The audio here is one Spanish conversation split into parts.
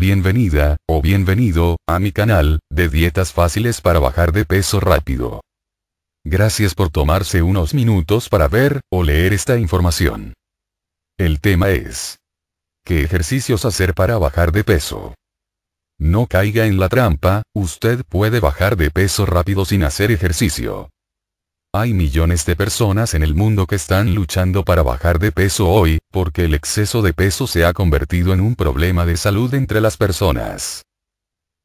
Bienvenida, o bienvenido, a mi canal, de dietas fáciles para bajar de peso rápido. Gracias por tomarse unos minutos para ver, o leer esta información. El tema es. ¿Qué ejercicios hacer para bajar de peso? No caiga en la trampa, usted puede bajar de peso rápido sin hacer ejercicio. Hay millones de personas en el mundo que están luchando para bajar de peso hoy, porque el exceso de peso se ha convertido en un problema de salud entre las personas.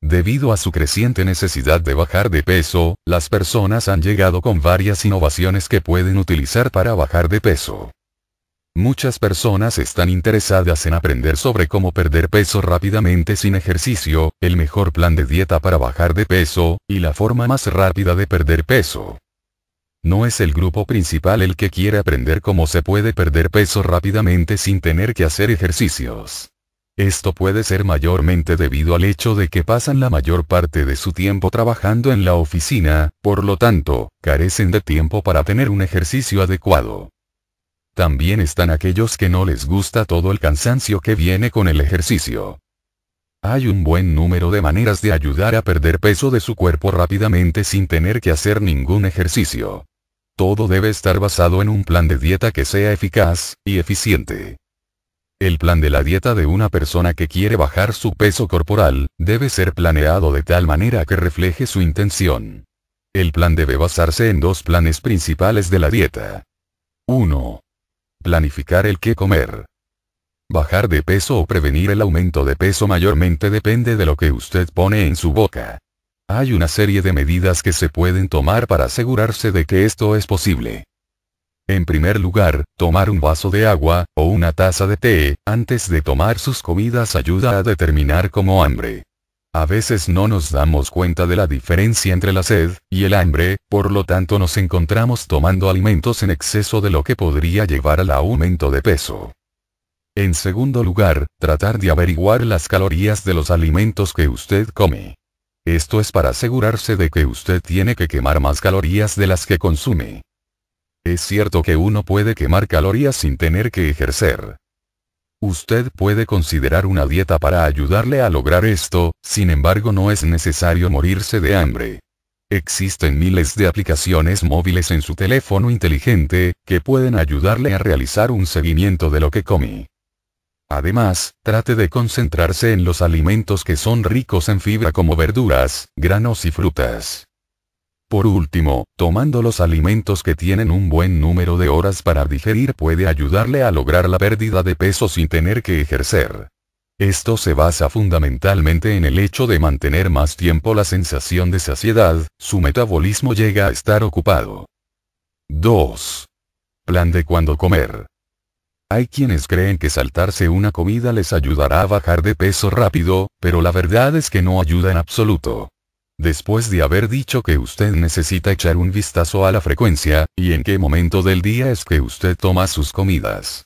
Debido a su creciente necesidad de bajar de peso, las personas han llegado con varias innovaciones que pueden utilizar para bajar de peso. Muchas personas están interesadas en aprender sobre cómo perder peso rápidamente sin ejercicio, el mejor plan de dieta para bajar de peso, y la forma más rápida de perder peso. No es el grupo principal el que quiere aprender cómo se puede perder peso rápidamente sin tener que hacer ejercicios. Esto puede ser mayormente debido al hecho de que pasan la mayor parte de su tiempo trabajando en la oficina, por lo tanto, carecen de tiempo para tener un ejercicio adecuado. También están aquellos que no les gusta todo el cansancio que viene con el ejercicio. Hay un buen número de maneras de ayudar a perder peso de su cuerpo rápidamente sin tener que hacer ningún ejercicio. Todo debe estar basado en un plan de dieta que sea eficaz y eficiente. El plan de la dieta de una persona que quiere bajar su peso corporal, debe ser planeado de tal manera que refleje su intención. El plan debe basarse en dos planes principales de la dieta. 1. Planificar el qué comer. Bajar de peso o prevenir el aumento de peso mayormente depende de lo que usted pone en su boca. Hay una serie de medidas que se pueden tomar para asegurarse de que esto es posible. En primer lugar, tomar un vaso de agua, o una taza de té, antes de tomar sus comidas ayuda a determinar como hambre. A veces no nos damos cuenta de la diferencia entre la sed y el hambre, por lo tanto nos encontramos tomando alimentos en exceso de lo que podría llevar al aumento de peso. En segundo lugar, tratar de averiguar las calorías de los alimentos que usted come. Esto es para asegurarse de que usted tiene que quemar más calorías de las que consume. Es cierto que uno puede quemar calorías sin tener que ejercer. Usted puede considerar una dieta para ayudarle a lograr esto, sin embargo no es necesario morirse de hambre. Existen miles de aplicaciones móviles en su teléfono inteligente, que pueden ayudarle a realizar un seguimiento de lo que come. Además, trate de concentrarse en los alimentos que son ricos en fibra como verduras, granos y frutas. Por último, tomando los alimentos que tienen un buen número de horas para digerir puede ayudarle a lograr la pérdida de peso sin tener que ejercer. Esto se basa fundamentalmente en el hecho de mantener más tiempo la sensación de saciedad, su metabolismo llega a estar ocupado. 2. Plan de cuándo comer. Hay quienes creen que saltarse una comida les ayudará a bajar de peso rápido, pero la verdad es que no ayuda en absoluto. Después de haber dicho que usted necesita echar un vistazo a la frecuencia, y en qué momento del día es que usted toma sus comidas.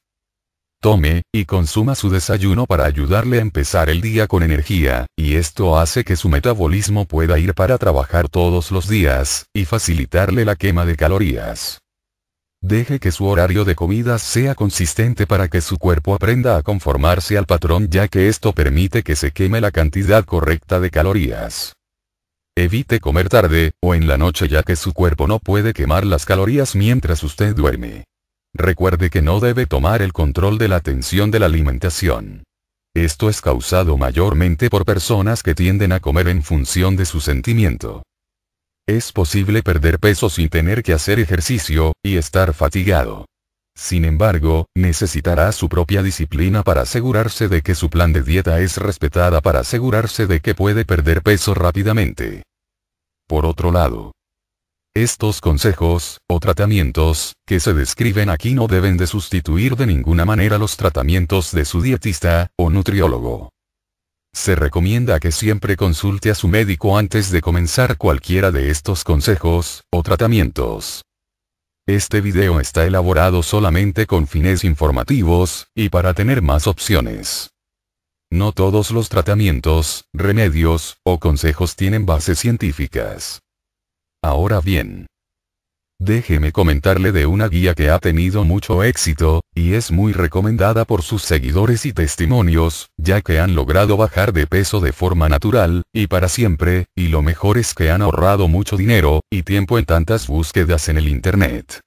Tome, y consuma su desayuno para ayudarle a empezar el día con energía, y esto hace que su metabolismo pueda ir para trabajar todos los días, y facilitarle la quema de calorías. Deje que su horario de comidas sea consistente para que su cuerpo aprenda a conformarse al patrón ya que esto permite que se queme la cantidad correcta de calorías. Evite comer tarde, o en la noche ya que su cuerpo no puede quemar las calorías mientras usted duerme. Recuerde que no debe tomar el control de la atención de la alimentación. Esto es causado mayormente por personas que tienden a comer en función de su sentimiento. Es posible perder peso sin tener que hacer ejercicio, y estar fatigado. Sin embargo, necesitará su propia disciplina para asegurarse de que su plan de dieta es respetada para asegurarse de que puede perder peso rápidamente. Por otro lado, estos consejos, o tratamientos, que se describen aquí no deben de sustituir de ninguna manera los tratamientos de su dietista, o nutriólogo. Se recomienda que siempre consulte a su médico antes de comenzar cualquiera de estos consejos o tratamientos. Este video está elaborado solamente con fines informativos, y para tener más opciones. No todos los tratamientos, remedios, o consejos tienen bases científicas. Ahora bien, Déjeme comentarle de una guía que ha tenido mucho éxito, y es muy recomendada por sus seguidores y testimonios, ya que han logrado bajar de peso de forma natural, y para siempre, y lo mejor es que han ahorrado mucho dinero, y tiempo en tantas búsquedas en el Internet.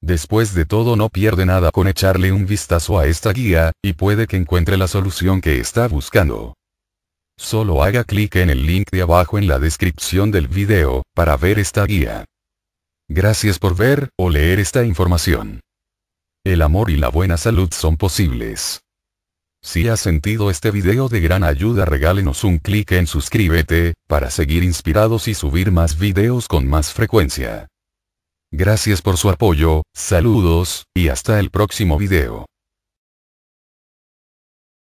Después de todo no pierde nada con echarle un vistazo a esta guía, y puede que encuentre la solución que está buscando. Solo haga clic en el link de abajo en la descripción del video, para ver esta guía. Gracias por ver o leer esta información. El amor y la buena salud son posibles. Si has sentido este video de gran ayuda regálenos un clic en suscríbete, para seguir inspirados y subir más videos con más frecuencia. Gracias por su apoyo, saludos, y hasta el próximo video.